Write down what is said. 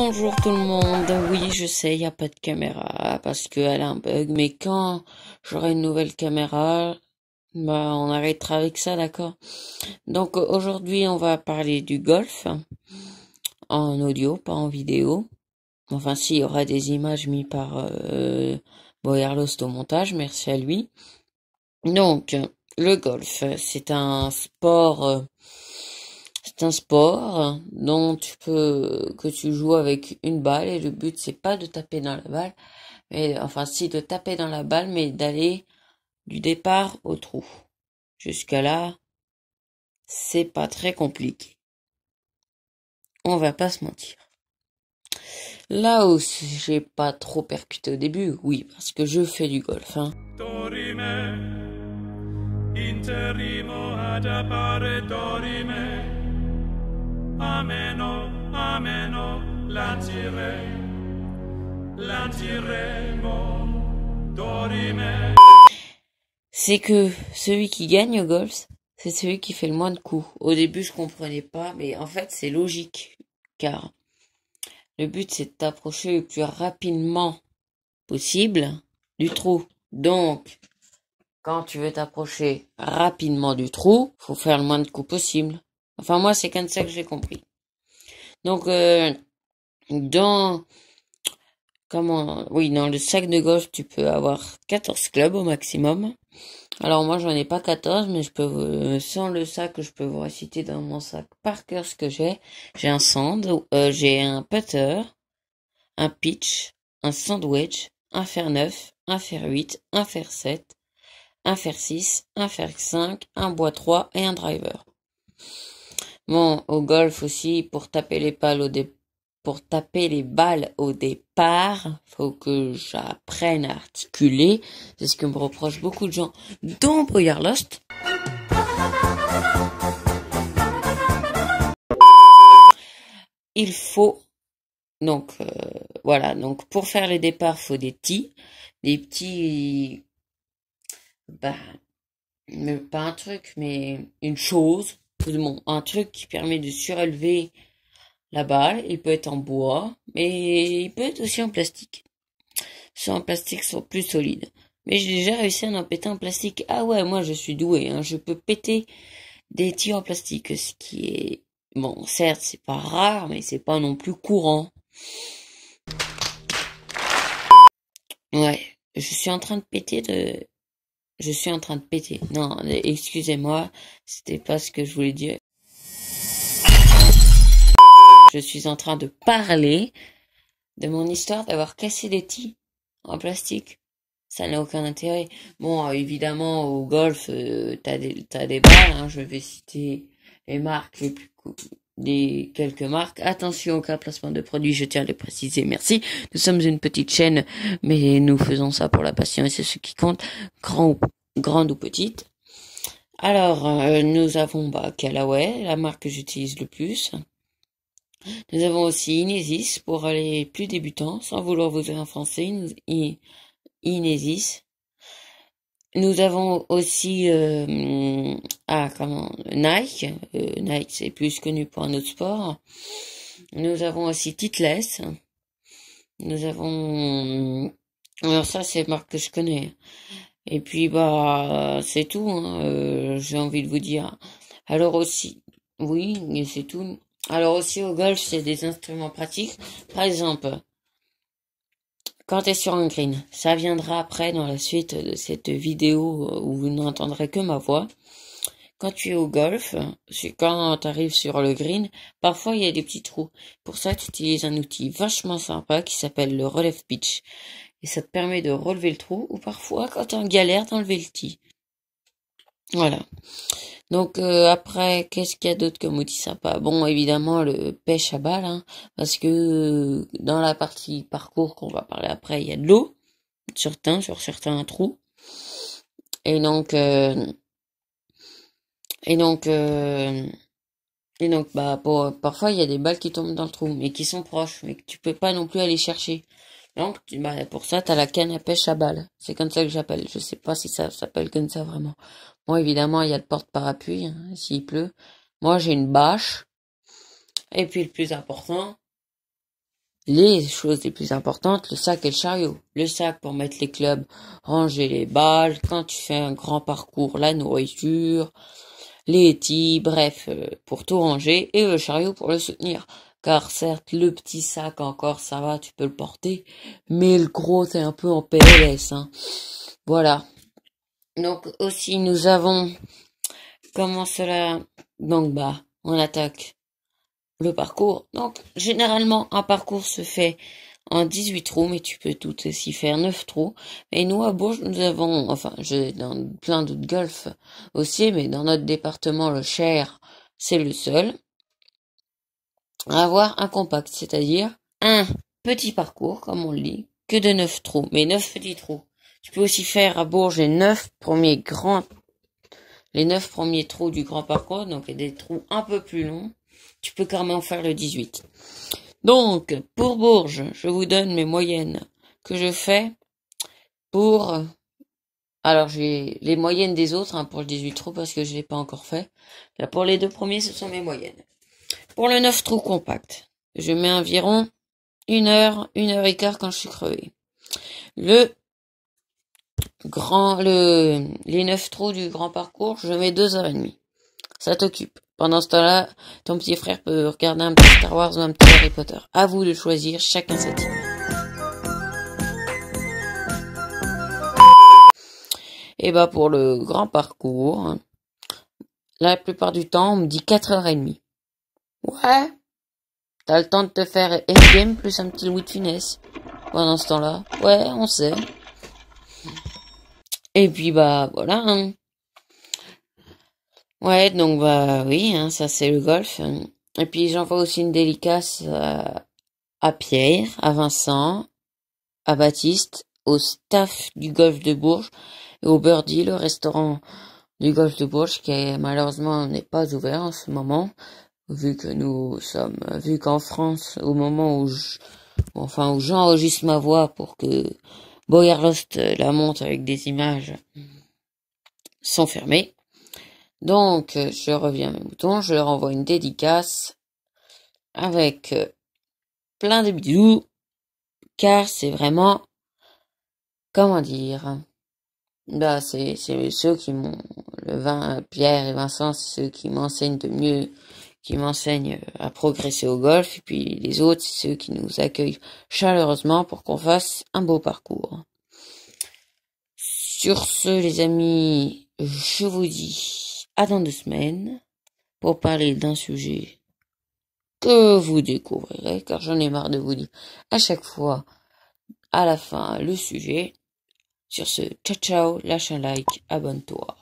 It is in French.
Bonjour tout le monde. Oui, je sais, il n'y a pas de caméra parce qu'elle a un bug, mais quand j'aurai une nouvelle caméra, bah, on arrêtera avec ça, d'accord Donc aujourd'hui, on va parler du golf en audio, pas en vidéo. Enfin, si, y aura des images mises par euh, au montage, merci à lui. Donc, le golf, c'est un sport euh, un sport dont tu peux que tu joues avec une balle et le but c'est pas de taper dans la balle, mais enfin si de taper dans la balle, mais d'aller du départ au trou. Jusqu'à là, c'est pas très compliqué. On va pas se mentir. Là où j'ai pas trop percuté au début, oui, parce que je fais du golf. Hein. C'est que celui qui gagne au golf, c'est celui qui fait le moins de coups. Au début, je comprenais pas, mais en fait, c'est logique, car le but, c'est de t'approcher le plus rapidement possible du trou. Donc, quand tu veux t'approcher rapidement du trou, faut faire le moins de coups possible. Enfin, moi, c'est comme ça que j'ai compris. Donc, euh, dans, comment, oui, dans le sac de gauche, tu peux avoir 14 clubs au maximum. Alors, moi, j'en ai pas 14, mais je peux, euh, sans le sac, je peux vous réciter dans mon sac par cœur ce que j'ai. J'ai un sand, euh, j'ai un putter, un pitch, un sandwich, un fer 9, un fer 8, un fer 7, un fer 6, un fer 5, un bois 3 et un driver. Bon, au golf aussi, pour taper les balles au, départ, pour taper les balles au départ, faut que j'apprenne à articuler. C'est ce que me reprochent beaucoup de gens, dont Boyard Lost. Il faut donc euh, voilà, donc pour faire les départs, faut des petits, des petits ben pas un truc mais une chose un truc qui permet de surélever la balle. Il peut être en bois, mais il peut être aussi en plastique. Sur en plastique, sont plus solide. Mais j'ai déjà réussi à en péter en plastique. Ah ouais, moi je suis doué. Hein. Je peux péter des tirs en plastique, ce qui est bon. Certes, c'est pas rare, mais c'est pas non plus courant. Ouais, je suis en train de péter de je suis en train de péter. Non, excusez-moi, c'était pas ce que je voulais dire. Je suis en train de parler de mon histoire d'avoir cassé des tis en plastique. Ça n'a aucun intérêt. Bon, évidemment, au golf, tu euh, t'as des, t'as des balles, hein, je vais citer les marques les plus, des quelques marques. Attention au cas placement de produits, je tiens à le préciser. Merci. Nous sommes une petite chaîne, mais nous faisons ça pour la passion et c'est ce qui compte, grand grande ou petite. Alors, euh, nous avons bah, la marque que j'utilise le plus. Nous avons aussi Inesis pour les plus débutants, sans vouloir vous enfoncer. Inesis, nous avons aussi euh, ah, comment, Nike. Euh, Nike, c'est plus connu pour un autre sport. Nous avons aussi Titless. Nous avons... Alors ça, c'est marque que je connais. Et puis, bah, c'est tout, hein, euh, j'ai envie de vous dire. Alors aussi, oui, c'est tout. Alors aussi, au golf, c'est des instruments pratiques. Par exemple, quand t'es sur un green, ça viendra après dans la suite de cette vidéo où vous n'entendrez que ma voix. Quand tu es au golf, quand tu arrives sur le green, parfois il y a des petits trous. Pour ça, tu utilises un outil vachement sympa qui s'appelle le relève pitch. Et ça te permet de relever le trou ou parfois, quand tu es en galère, d'enlever le tee. Voilà. Donc euh, après, qu'est-ce qu'il y a d'autre comme outil sympa Bon, évidemment, le pêche à balle, hein, parce que euh, dans la partie parcours qu'on va parler après, il y a de l'eau, sur certains, sur certains trous. Et donc, euh, et donc, et donc, bah, parfois, il y a des balles qui tombent dans le trou, mais qui sont proches, mais que tu peux pas non plus aller chercher. Hein, Donc, bah, pour ça, t'as la canne à pêche à balles. C'est comme ça que j'appelle. Je sais pas si ça s'appelle comme ça vraiment. bon, évidemment, il y a le porte-parapluie, hein, s'il pleut. Moi, j'ai une bâche. Et puis, le plus important, les choses les plus importantes, le sac et le chariot. Le sac pour mettre les clubs, ranger les balles, quand tu fais un grand parcours, la nourriture, les tis, bref, euh, pour tout ranger, et le chariot pour le soutenir car certes, le petit sac encore, ça va, tu peux le porter, mais le gros, c'est un peu en PLS. Hein. Voilà. Donc aussi, nous avons comment cela. Donc bah, on attaque le parcours. Donc généralement, un parcours se fait en 18 trous, mais tu peux tout aussi faire 9 trous. Et nous, à Bourges, nous avons, enfin, j'ai dans plein d'autres golfs aussi, mais dans notre département, le Cher, c'est le seul avoir un compact, c'est-à-dire un petit parcours, comme on le dit, que de neuf trous, mais neuf petits trous. Tu peux aussi faire à Bourges les neuf premiers grands, les neuf premiers trous du grand parcours, donc des trous un peu plus longs. Tu peux carrément faire le 18. Donc, pour Bourges, je vous donne mes moyennes que je fais pour, alors j'ai les moyennes des autres, hein, pour le 18 trous parce que je l'ai pas encore fait. Là, pour les deux premiers, ce sont mes moyennes. Pour le neuf trous compact, je mets environ une heure, une heure et quart quand je suis crevé. Le grand, le, les neuf trous du grand parcours, je mets deux heures et demie. Ça t'occupe. Pendant ce temps-là, ton petit frère peut regarder un petit Star Wars ou un petit Harry Potter. À vous de choisir, chacun sa team. Et eh bah ben, pour le grand parcours, la plupart du temps, on me dit 4h30. Ouais. T'as le temps de te faire FGM plus un petit Louis de finesse. Pendant ce temps-là. Ouais, on sait. Et puis, bah, voilà. Hein. Ouais, donc, bah, oui, hein, ça, c'est le golf. Et puis, j'envoie aussi une dédicace euh, à Pierre, à Vincent, à Baptiste, au staff du golf de Bourges et au Birdie, le restaurant du golf de Bourges, qui malheureusement n'est pas ouvert en ce moment vu que nous sommes, vu qu'en France, au moment où enfin où j'enregistre ma voix pour que Boyer euh, la monte avec des images sont fermées. Donc, euh, je reviens à mes boutons, je leur envoie une dédicace avec euh, plein de bisous, car c'est vraiment, comment dire, bah, c'est, c'est ceux qui m'ont, le vin, Pierre et Vincent, c'est ceux qui m'enseignent de mieux qui m'enseigne à progresser au golf, et puis les autres, ceux qui nous accueillent chaleureusement pour qu'on fasse un beau parcours. Sur ce, les amis, je vous dis à dans deux semaines pour parler d'un sujet que vous découvrirez, car j'en ai marre de vous dire à chaque fois à la fin le sujet. Sur ce, ciao ciao, lâche un like, abonne-toi.